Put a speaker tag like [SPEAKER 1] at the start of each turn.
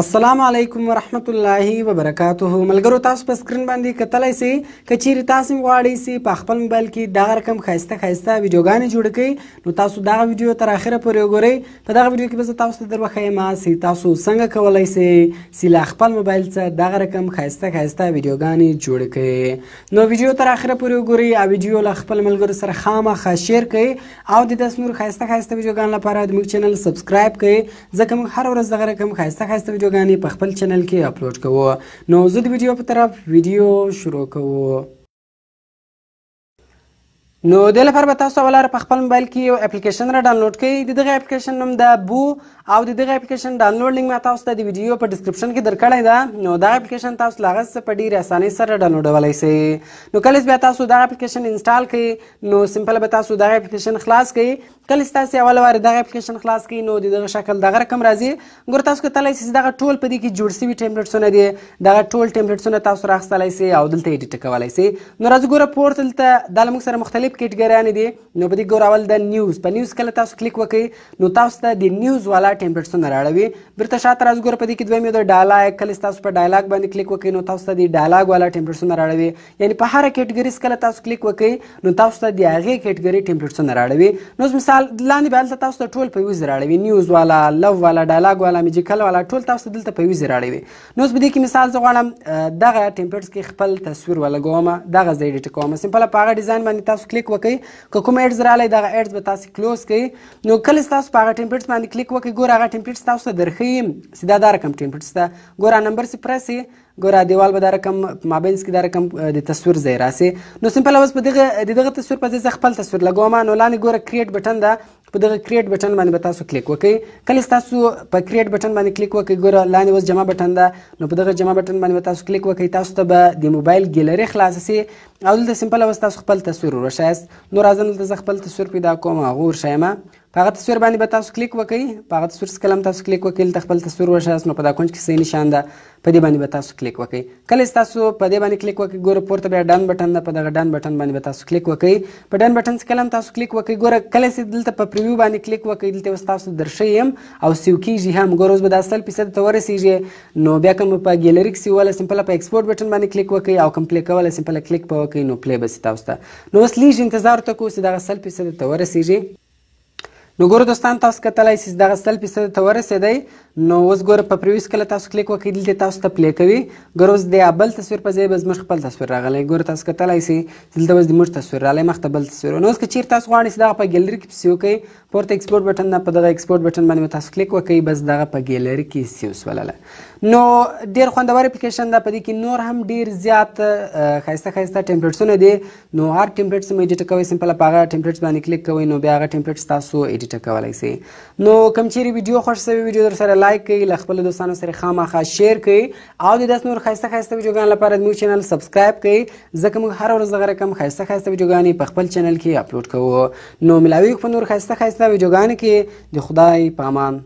[SPEAKER 1] السلام علیکم ورحمت الله وبرکاتوه ملګرو تاسو په سکرین باندې کتلای سي کچېر تاسو غواړئ سي په خپل موبایل کې دا رقم خاصته خاصته ویډیوګانې جوړ کړئ نو تاسو دا ویډیو تر اخره پورې وګورئ په دغه ویډیو کې به تاسو ته دروخه ما سي تاسو څنګه کولای سي سي لا خپل موبایل څخه دا رقم خاصته خاصته ویډیوګانې جوړ کړئ نو ویډیو تر اخره پورې وګورئ او ویډیو لا خپل ملګرو سره خامخا شیر کړئ او د داس نور خاصته خاصته ویډیوګان لپاره د موږ چینل سبسکرایب کړئ ځکه موږ هر ورځ دغه رقم خاصته خاصته ویډیوګانې په خپل چینل کې اپلوډ کوو نو زه د ویډیو په طرف ویډیو شروع کوو نو د لپاره به تاسو ولاره په خپل موبایل کې یو اپلیکیشن را ډاونلوډ کړئ د دغه اپلیکیشن نوم د بو او د دغه اپلیکیشن ډاونلوډ لینک ما تاسو ته د ویډیو په ډسکرپشن کې درکړی دا نو دا اپلیکیشن تاسو لاغه څه په ډیره اسانۍ سره ډاونلوډولای شئ نو کله بیا تاسو دا اپلیکیشن انسټال کړئ نو سمپل به تاسو دا اپلیکیشن خلاص کړئ کله تاسو اول واره دغه اپلیکیشن خلاص کړئ نو دغه شکل دغه رقم راځي ګور تاسو کتلای شئ دغه ټول په دې کې جوړ شوی ټمپلیټسونه دي دغه ټول ټمپلیټسونه تاسو راخستلای شئ او دلته ایډیټ کولای شئ نو راځي ګور پورتل ته د لمک سره مختلف مختلف کټګریانې دي نو په دې ګورول د نیوز په نیوز کله تاسو کلیک وکړئ نو تاسو ته د نیوز والا ټمپلیټسونه راړوي بیرته شاته راځو ګور په دې کې دویم یو د ډایلاګ کله تاسو په ډایلاګ باندې کلیک وکړئ نو تاسو ته د ډایلاګ والا ټمپلیټسونه راړوي یعنی په هر کټګری کله تاسو کلیک وکړئ نو تاسو ته د هغې کټګری ټمپلیټسونه راړوي نو مثال لاندې به هلته تاسو ته ټول په یوز راړوي نیوز والا لو والا ډایلاګ والا میوزیکل والا ټول تاسو دلته په یوز راړوي نو اوس به دې کې مثال زه غواړم دغه ټمپلیټس کې خپل تصویر ولګوم دغه ځای ډیټ کوم سمپل په هغه ډیزاین باندې تاسو کلیک کلیک وکړئ که کوم ایډز رالی دغه ایډز به تاسو کلوز کړئ نو کله ستاسو په هغه ټمپلیټس باندې کلیک وکړئ ګوره هغه ټمپلیټس تاسو ته درښیي سیدا دا رقم ټمپلیټس ته ګوره نمبر سي پرسې ګوره دیوال به دا رقم مابینس کې دا رقم د تصویر ځای راسي نو سمپل اوس په دغه دغه تصویر په ځای خپل تصویر لګوم نو لاندې ګوره کریټ بټن ده په دغه کریټ بټن باندې به تاسو کلیک وکړئ کله تاسو په کریټ بټن باندې کلیک وکړئ ګوره لاندې اوس جمع بټن ده نو په دغه جمع بټن باندې به تاسو کلیک وکړئ تاسو ته به د موبایل ګیلري خلاص شي او دلته سمپل اوس تاسو خپل تصویر ورشایست نو راځم دلته خپل تصویر پیدا کوم غور شایمه په هغه تصویر باندې به تاسو کلیک وکړئ په هغه تصویر سکلم تاسو کلیک وکړئ لته خپل تصویر ورشاس نو په دا کونج کې صحیح نشان ده په دې باندې به تاسو کلیک وکړئ کله تاسو په دې باندې کلیک وکړئ ګوره پورته بیا ډن بټن ده په دغه ډن بټن باندې به تاسو کلیک وکړئ په ډن بټن سکلم تاسو کلیک وکړئ ګوره کله چې دلته په پریویو باندې کلیک وکړئ دلته تاسو درشیم او سیو کیږي هم ګوره اوس به دا اصل پیسه ته ورسیږي نو بیا کوم په ګیلری کې ولا سمپل په ایکسپورټ بټن باندې کلیک وکړئ او کوم پلی کول سمپل کلیک په وکړئ نو پلی به ستاسو نو اوس لیږ انتظار ته کوو چې دغه سل پیسه ته ورسیږي نو ګورو دوستان تاسو کتلای سئ دغه سل فیصد ته ورسېدی نو اوس ګوره په پریویس کله تاسو کلیک وکړئ دلته تاسو ته پلی کوي ګوره اوس د بل تصویر په ځای به زموږ خپل تصویر راغلی ګوره تاسو کتلای سئ دلته اوس زموږ تصویر راغلی مخته بل تصویر نو اوس که چېرې تاسو غواړئ چې دغه په ګیلري کې پسې وکړئ پورته اکسپورټ بټن نه په دغه اکسپورټ بټن باندې تاسو کلیک وکړئ بس دغه په ګیلري کې سیو سولله نو ډیر خوندور اپلیکیشن ده په دې کې نور هم ډیر زیات خاصه خاصه ټمپلیټسونه دي نو هر ټمپلیټس مې ایډیټ کوي سمپل هغه ټمپلیټس باندې کلیک کوئ نو بیا هغه ټمپلیټس تاسو ایډیټ کولای سي نو کوم چیرې ویډیو خوښ شوی ویډیو در سره لایک کړئ له خپل دوستانو سره خامخا شیر کړئ او د داس نور خاصه خاصه ویډیوګان لپاره زموږ چینل سبسکرایب کړئ ځکه موږ هر ورځ غره کم خاصه خاصه ویډیوګانې په خپل چینل کې اپلوډ کوو نو ملاوي په نور خاصه خاصه ویډیوګان کې د خدای پامان